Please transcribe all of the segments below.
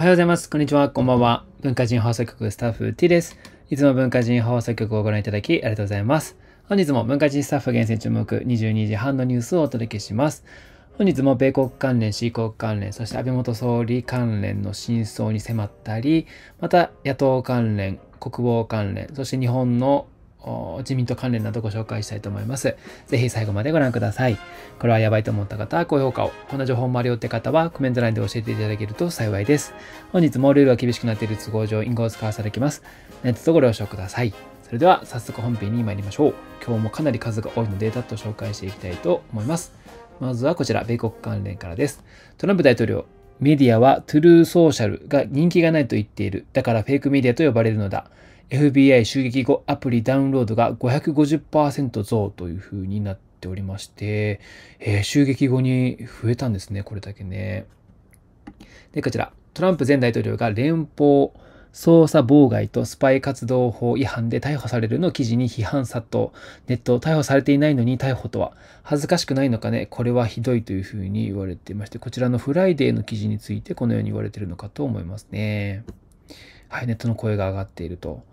おはようございます。こんにちは。こんばんは。文化人放送局スタッフ T です。いつも文化人放送局をご覧いただきありがとうございます。本日も文化人スタッフ厳選注目22時半のニュースをお届けします。本日も米国関連、C 国関連、そして安倍元総理関連の真相に迫ったり、また野党関連、国防関連、そして日本の自民党関連などご紹介したいと思います。ぜひ最後までご覧ください。これはやばいと思った方は高評価を、こんな情報もあるよって方はコメント欄で教えていただけると幸いです。本日もルールは厳しくなっている都合上、インゴを使わされきます。ネットとご了承ください。それでは早速本編に参りましょう。今日もかなり数が多いので、たっと紹介していきたいと思います。まずはこちら、米国関連からです。トランプ大統領、メディアはトゥルーソーシャルが人気がないと言っている。だからフェイクメディアと呼ばれるのだ。FBI 襲撃後アプリダウンロードが550%増というふうになっておりまして、えー、襲撃後に増えたんですね、これだけね。で、こちら、トランプ前大統領が連邦捜査妨害とスパイ活動法違反で逮捕されるの記事に批判殺到。ネット、逮捕されていないのに逮捕とは。恥ずかしくないのかねこれはひどいというふうに言われていまして、こちらのフライデーの記事についてこのように言われているのかと思いますね。はい、ネットの声が上がっていると。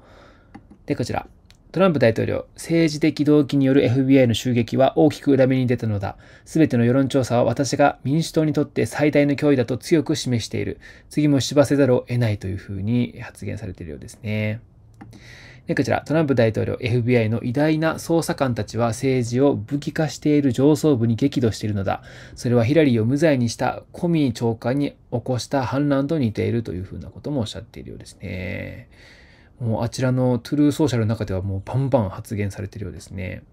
で、こちら。トランプ大統領、政治的動機による FBI の襲撃は大きく裏目に出たのだ。すべての世論調査は私が民主党にとって最大の脅威だと強く示している。次も縛せざるを得ないというふうに発言されているようですね。で、こちら、トランプ大統領、FBI の偉大な捜査官たちは政治を武器化している上層部に激怒しているのだ。それはヒラリーを無罪にしたコミー長官に起こした反乱と似ているというふうなこともおっしゃっているようですね。もうあちらのトゥルーソーシャルの中ではもうバンバン発言されてるようですね。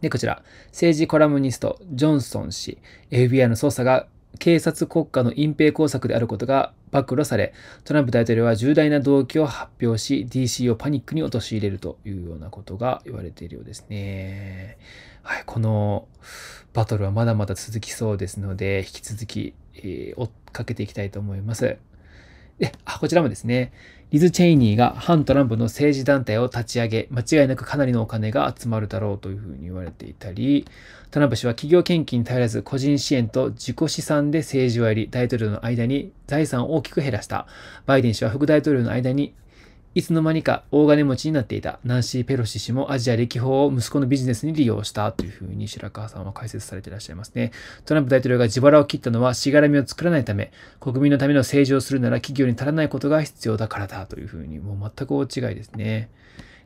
で、こちら、政治コラムニスト、ジョンソン氏、FBI の捜査が警察国家の隠蔽工作であることが暴露され、トランプ大統領は重大な動機を発表し、DC をパニックに陥れるというようなことが言われているようですね。はい、このバトルはまだまだ続きそうですので、引き続き、えー、追っかけていきたいと思います。で、あ、こちらもですね、リズ・チェイニーが反トランプの政治団体を立ち上げ、間違いなくかなりのお金が集まるだろうというふうに言われていたり、トランプ氏は企業献金に頼らず個人支援と自己資産で政治をやり、大統領の間に財産を大きく減らした。バイデン氏は副大統領の間にいつの間にか大金持ちになっていたナンシー・ペロシ氏もアジア歴訪を息子のビジネスに利用したというふうに白川さんは解説されていらっしゃいますね。トランプ大統領が自腹を切ったのはしがらみを作らないため、国民のための政治をするなら企業に足らないことが必要だからだというふうに、もう全く大違いですね。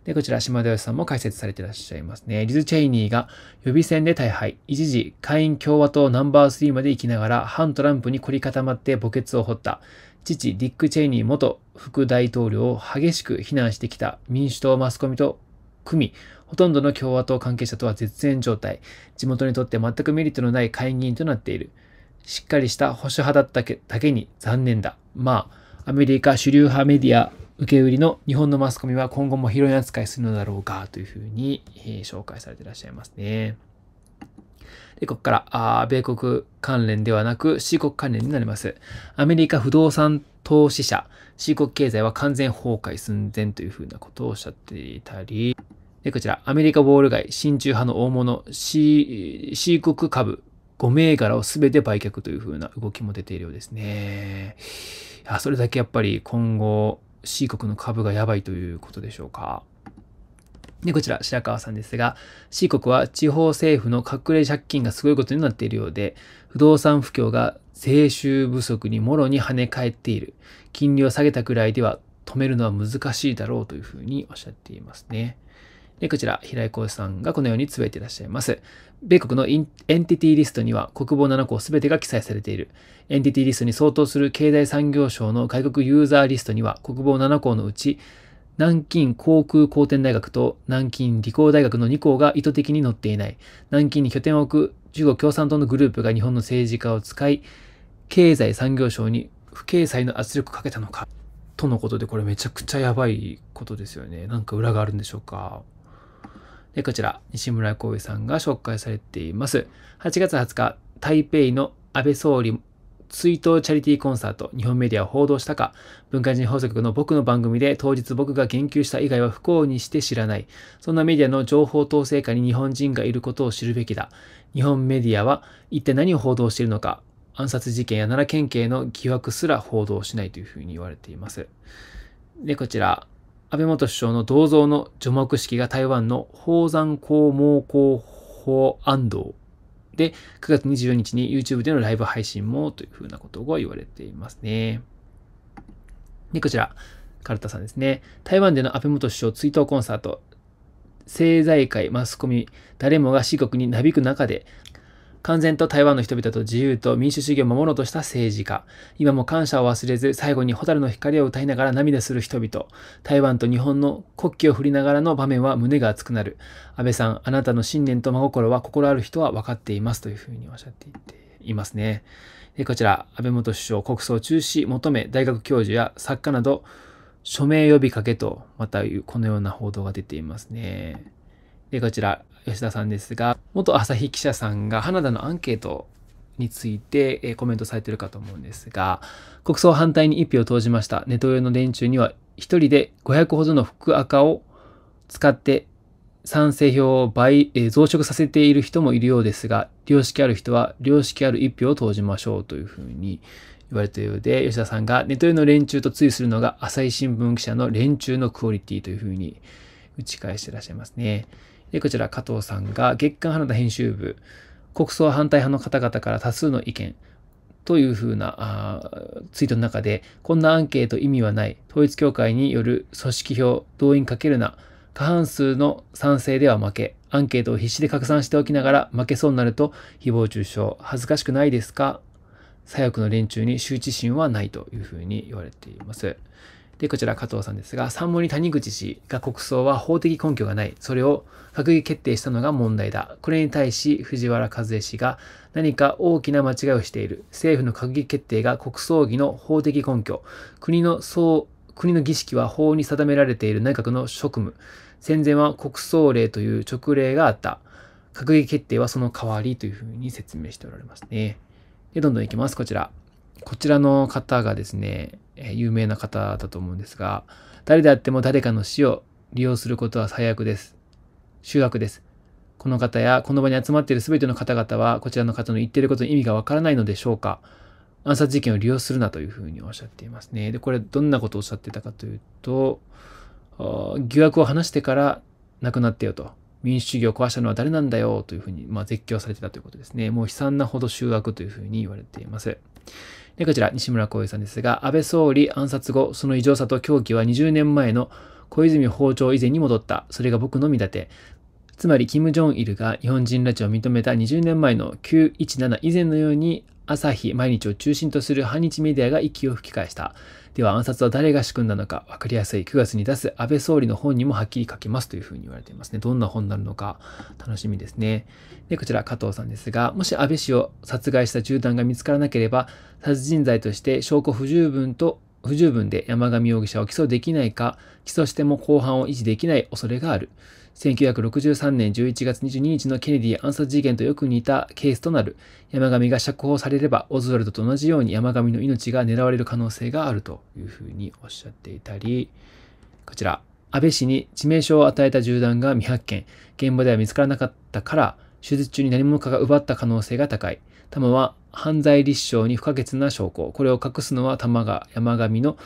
で、こちら、島田義さんも解説されていらっしゃいますね。リズ・チェイニーが予備選で大敗。一時、下院共和党ナンバー3まで行きながら、反トランプに凝り固まって墓穴を掘った。父ディック・チェイニー元副大統領を激しく非難してきた民主党マスコミと組み、ほとんどの共和党関係者とは絶縁状態、地元にとって全くメリットのない会議員となっている。しっかりした保守派だっただけに残念だ。まあ、アメリカ主流派メディア受け売りの日本のマスコミは今後も拾い扱いするのだろうかというふうに、え紹介されていらっしゃいますね。で、ここから、あ米国関連ではなく、C 国関連になります。アメリカ不動産投資者、C 国経済は完全崩壊寸前というふうなことをおっしゃっていたり、で、こちら、アメリカウォール街、親中派の大物、C、国株、5銘柄を全て売却というふうな動きも出ているようですね。いや、それだけやっぱり今後、C 国の株がやばいということでしょうか。で、こちら、白川さんですが、C 国は地方政府の隠れ借金がすごいことになっているようで、不動産不況が税収不足にもろに跳ね返っている。金利を下げたくらいでは止めるのは難しいだろうというふうにおっしゃっていますね。で、こちら、平井浩さんがこのようにつぶえていらっしゃいます。米国のエンティティリストには国防7項全てが記載されている。エンティティリストに相当する経済産業省の外国ユーザーリストには国防7項のうち南京航空航天大学と南京理工大学の2校が意図的に載っていない。南京に拠点を置く中国共産党のグループが日本の政治家を使い、経済産業省に不敬載の圧力をかけたのか。とのことで、これめちゃくちゃやばいことですよね。なんか裏があるんでしょうか。で、こちら、西村光栄さんが紹介されています。8月20日、台北の安倍総理追悼チャリティーコンサート、日本メディアを報道したか、文化人放送局の僕の番組で当日僕が言及した以外は不幸にして知らない。そんなメディアの情報統制下に日本人がいることを知るべきだ。日本メディアは一体何を報道しているのか、暗殺事件や奈良県警の疑惑すら報道しないというふうに言われています。で、こちら、安倍元首相の銅像の除幕式が台湾の宝山公毛公法安藤。で、9月24日に YouTube でのライブ配信もというふうなことが言われていますね。で、こちら、カルタさんですね。台湾での安倍元首相追悼コンサート、政財界、マスコミ、誰もが四国になびく中で、完全と台湾の人々と自由と民主主義を守ろうとした政治家。今も感謝を忘れず、最後に蛍の光を歌いながら涙する人々。台湾と日本の国旗を振りながらの場面は胸が熱くなる。安倍さん、あなたの信念と真心は心ある人は分かっています。というふうにおっしゃっていていますね。でこちら、安倍元首相、国葬中止求め、大学教授や作家など、署名呼びかけと、またこのような報道が出ていますね。で、こちら、吉田さんですが、元朝日記者さんが花田のアンケートについて、コメントされてるかと思うんですが、国葬反対に一票を投じました。ネトウヨの連中には一人で500ほどの福赤を使って賛成票を倍、えー、増殖させている人もいるようですが、良識ある人は良識ある一票を投じましょうというふうに言われたようで、吉田さんがネトウヨの連中と対するのが朝日新聞記者の連中のクオリティというふうに打ち返してらっしゃいますね。で、こちら加藤さんが、月刊花田編集部、国葬反対派の方々から多数の意見、というふうなツイートの中で、こんなアンケート意味はない、統一教会による組織票、動員かけるな、過半数の賛成では負け、アンケートを必死で拡散しておきながら負けそうになると、誹謗中傷、恥ずかしくないですか左翼の連中に羞恥心はないというふうに言われています。で、こちら加藤さんですが、3。謀に谷口氏が国葬は法的根拠がない。それを閣議決定したのが問題だ。これに対し藤原和恵氏が何か大きな間違いをしている。政府の閣議決定が国葬儀の法的根拠。国の総、国の儀式は法に定められている内閣の職務。戦前は国葬令という直令があった。閣議決定はその代わりというふうに説明しておられますね。で、どんどんいきます。こちら。こちらの方がですね、有名な方だと思うんですが、誰であっても誰かの死を利用することは最悪です。醜悪です。この方やこの場に集まっている全ての方々は、こちらの方の言っていることに意味がわからないのでしょうか。暗殺事件を利用するなというふうにおっしゃっていますね。で、これどんなことをおっしゃってたかというと、疑惑を話してから亡くなってよと。民主主義を壊したのは誰なんだよというふうに、まあ、絶叫されてたということですね。もう悲惨なほど醜悪というふうに言われています。で、こちら、西村光一さんですが、安倍総理暗殺後、その異常さと狂気は20年前の小泉包丁以前に戻った。それが僕の見立て。つまり、金正日が日本人拉致を認めた20年前の917以前のように、朝日毎日を中心とする反日メディアが息を吹き返した。では暗殺は誰が仕組んだのか分かりやすい9月に出す安倍総理の本にもはっきり書きますというふうに言われていますね。どんな本になるのか楽しみですね。で、こちら加藤さんですが、もし安倍氏を殺害した銃弾が見つからなければ、殺人罪として証拠不十分と不十分で山上容疑者を起訴できないか、起訴しても公判を維持できない恐れがある。1963年11月22日のケネディ暗殺事件とよく似たケースとなる。山上が釈放されれば、オズワルドと同じように山上の命が狙われる可能性があるというふうにおっしゃっていたり、こちら、安倍氏に致命傷を与えた銃弾が未発見、現場では見つからなかったから、手術中に何者かが奪った可能性が高い。弾は犯罪立証に不可欠な証拠。これを隠すのは弾が山上の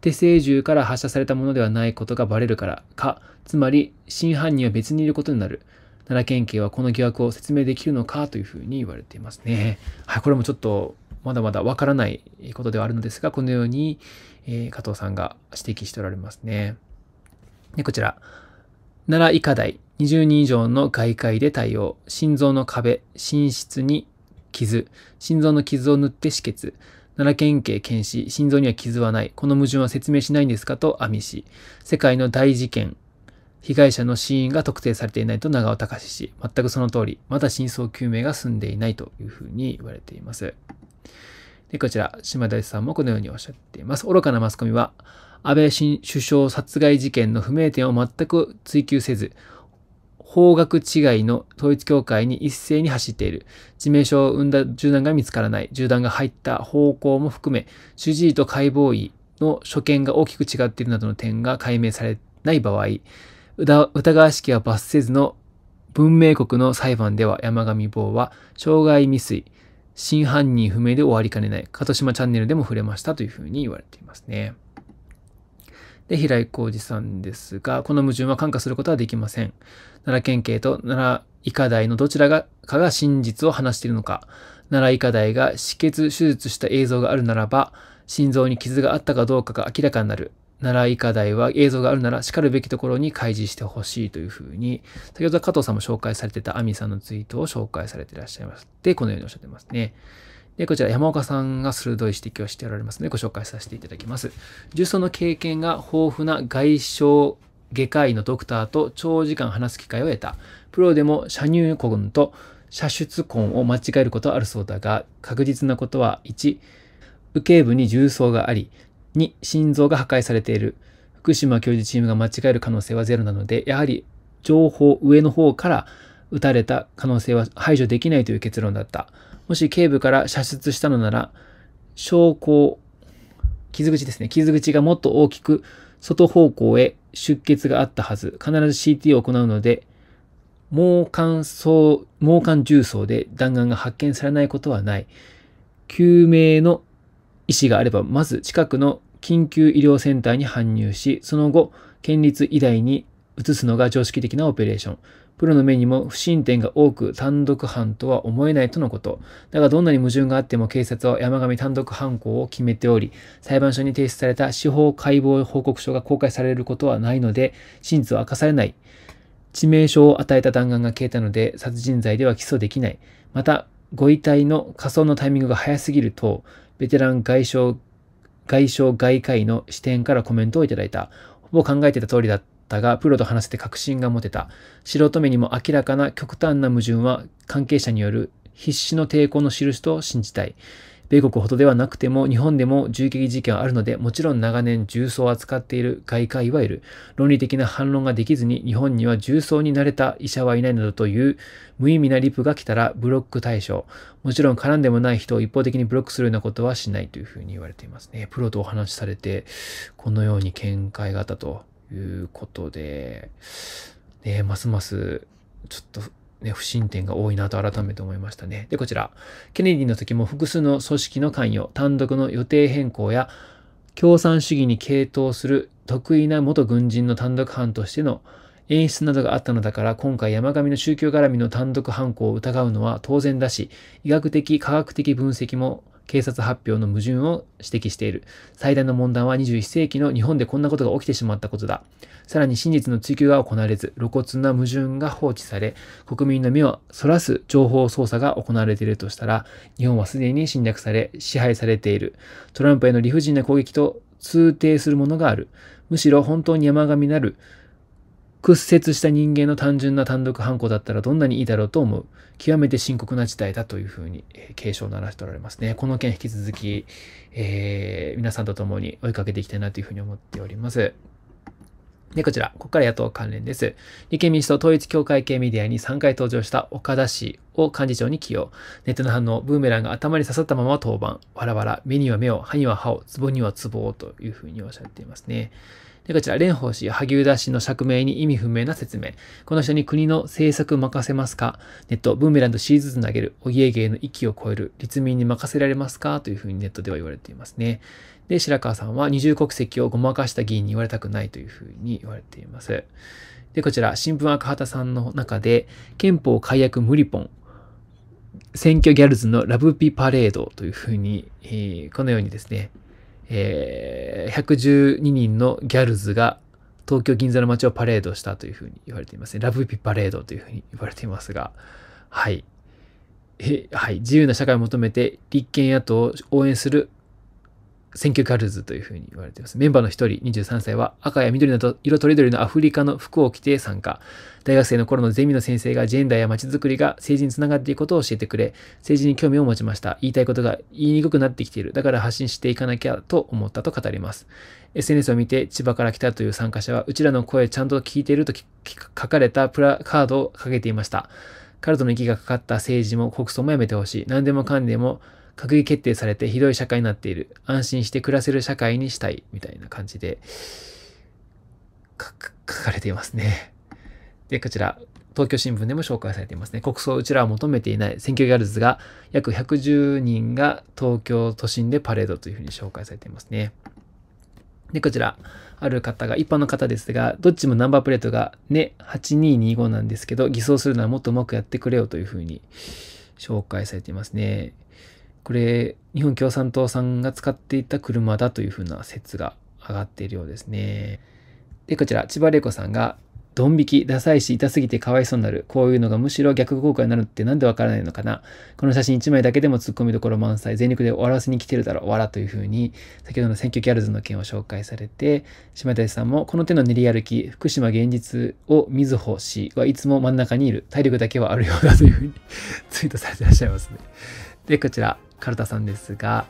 手製銃から発射されたものではないことがバレるからか、つまり真犯人は別にいることになる。奈良県警はこの疑惑を説明できるのかというふうに言われていますね。はい、これもちょっとまだまだわからないことではあるのですが、このように、えー、加藤さんが指摘しておられますね。で、こちら。奈良医科大20人以上の外界で対応。心臓の壁、心室に傷、心臓の傷を塗って止血、奈良県警検視、心臓には傷はない。この矛盾は説明しないんですかと網氏。世界の大事件。被害者の死因が特定されていないと長尾隆氏。全くその通り。まだ真相究明が済んでいないというふうに言われています。で、こちら、島田さんもこのようにおっしゃっています。愚かなマスコミは、安倍首相殺害事件の不明点を全く追及せず、方角違いの統一教会に一斉に走っている。致命傷を生んだ銃弾が見つからない。銃弾が入った方向も含め、主治医と解剖医の所見が大きく違っているなどの点が解明されない場合、疑わしきは罰せずの文明国の裁判では山上坊は傷害未遂、真犯人不明で終わりかねない。かとしチャンネルでも触れましたというふうに言われていますね。で、平井浩二さんですが、この矛盾は感化することはできません。奈良県警と奈良医科大のどちらがかが真実を話しているのか、奈良医科大が止血手術した映像があるならば、心臓に傷があったかどうかが明らかになる。奈良医科大は映像があるなら叱るべきところに開示してほしいというふうに、先ほど加藤さんも紹介されてたアミさんのツイートを紹介されていらっしゃいます。で、このようにおっしゃってますね。で、こちら山岡さんが鋭い指摘をしておられますので、ご紹介させていただきます。重曹の経験が豊富な外傷外科医のドクターと長時間話す機会を得た。プロでも射入根と射出根を間違えることはあるそうだが、確実なことは1、右頸部に重曹があり、2、心臓が破壊されている。福島教授チームが間違える可能性はゼロなので、やはり情報上の方から打たれた可能性は排除できないという結論だった。もし警部から射出したのなら、証拠、傷口ですね。傷口がもっと大きく外方向へ出血があったはず。必ず CT を行うので、毛管層、毛管重層で弾丸が発見されないことはない。救命の意思があれば、まず近くの緊急医療センターに搬入し、その後、県立医大に移すのが常識的なオペレーション。プロの目にも不審点が多く単独犯とは思えないとのこと。だがどんなに矛盾があっても警察は山上単独犯行を決めており、裁判所に提出された司法解剖報告書が公開されることはないので、真実は明かされない。致命傷を与えた弾丸が消えたので、殺人罪では起訴できない。また、ご遺体の火葬のタイミングが早すぎると、ベテラン外相、外相外科医の視点からコメントをいただいた。ほぼ考えてた通りだった。ったが、プロと話せて確信が持てた。素人目にも明らかな極端な矛盾は、関係者による必死の抵抗の印と信じたい。米国ほどではなくても日本でも銃撃事件はあるので、もちろん長年重創を扱っている外科医はいる。論理的な反論ができずに日本には重曹になれた医者はいないなどという無意味なリプが来たらブロック対象。もちろん絡んでもない人を一方的にブロックするようなことはしないというふうに言われていますね。プロとお話しされて、このように見解があったと。いうことで、ね、ますます、ちょっと、ね、不審点が多いなと改めて思いましたね。で、こちら。ケネディの時も複数の組織の関与、単独の予定変更や、共産主義に傾倒する得意な元軍人の単独犯としての演出などがあったのだから、今回山上の宗教絡みの単独犯行を疑うのは当然だし、医学的、科学的分析も警察発表の矛盾を指摘している。最大の問題は21世紀の日本でこんなことが起きてしまったことだ。さらに真実の追求が行われず、露骨な矛盾が放置され、国民の目をそらす情報操作が行われているとしたら、日本はすでに侵略され、支配されている。トランプへの理不尽な攻撃と通底するものがある。むしろ本当に山上なる。屈折した人間の単純な単独犯行だったらどんなにいいだろうと思う。極めて深刻な事態だというふうに、警鐘を鳴らしておられますね。この件引き続き、えー、皆さんと共に追いかけていきたいなというふうに思っております。で、こちら、ここから野党関連です。立憲民主党統一協会系メディアに3回登場した岡田氏を幹事長に起用。ネットの反応、ブーメランが頭に刺さったまま登板。わらわら、目には目を、歯には歯を、壺には壺をというふうにおっしゃっていますね。で、こちら、蓮舫氏、萩生田氏の釈明に意味不明な説明。この人に国の政策任せますかネット、ブーメランとシーズズ投げる、お家芸の域を超える、立民に任せられますかというふうにネットでは言われていますね。で、白川さんは二重国籍をごまかした議員に言われたくないというふうに言われています。で、こちら、新聞赤旗さんの中で、憲法解約無理ポン、選挙ギャルズのラブピパレードというふうに、えー、このようにですね、えー、112人のギャルズが東京銀座の街をパレードしたというふうに言われていますね。ラブピパレードというふうに言われていますが、はい。えはい、自由な社会を求めて立憲野党を応援する選挙カルズというふうに言われています。メンバーの一人、23歳は赤や緑など色とりどりのアフリカの服を着て参加。大学生の頃のゼミの先生がジェンダーや街づくりが政治につながっていくことを教えてくれ、政治に興味を持ちました。言いたいことが言いにくくなってきている。だから発信していかなきゃと思ったと語ります。SNS を見て千葉から来たという参加者は、うちらの声ちゃんと聞いていると書かれたプラカードをかけていました。カルトの息がかかった政治も国葬もやめてほしい。何でもかんでも閣議決定されてひどい社会になっている。安心して暮らせる社会にしたい。みたいな感じで、書かれていますね。で、こちら、東京新聞でも紹介されていますね。国葬うちらは求めていない。選挙ギャルズが約110人が東京都心でパレードというふうに紹介されていますね。で、こちら、ある方が、一般の方ですが、どっちもナンバープレートがね、8225なんですけど、偽装するならもっとうまくやってくれよというふうに紹介されていますね。これ、日本共産党さんが使っていた車だというふうな説が上がっているようですね。で、こちら、千葉玲子さんが、ドン引き、ダサいし、痛すぎてかわいそうになる。こういうのがむしろ逆効果になるって何でわからないのかな。この写真1枚だけでもツッコミどころ満載、全力で終わらせに来てるだろう、笑」というふうに、先ほどの選挙ギャルズの件を紹介されて、島田さんも、この手の練り歩き、福島現実を瑞穂氏はいつも真ん中にいる。体力だけはあるようだというふうにツイートされてらっしゃいますね。で、こちら、カルタさんですが、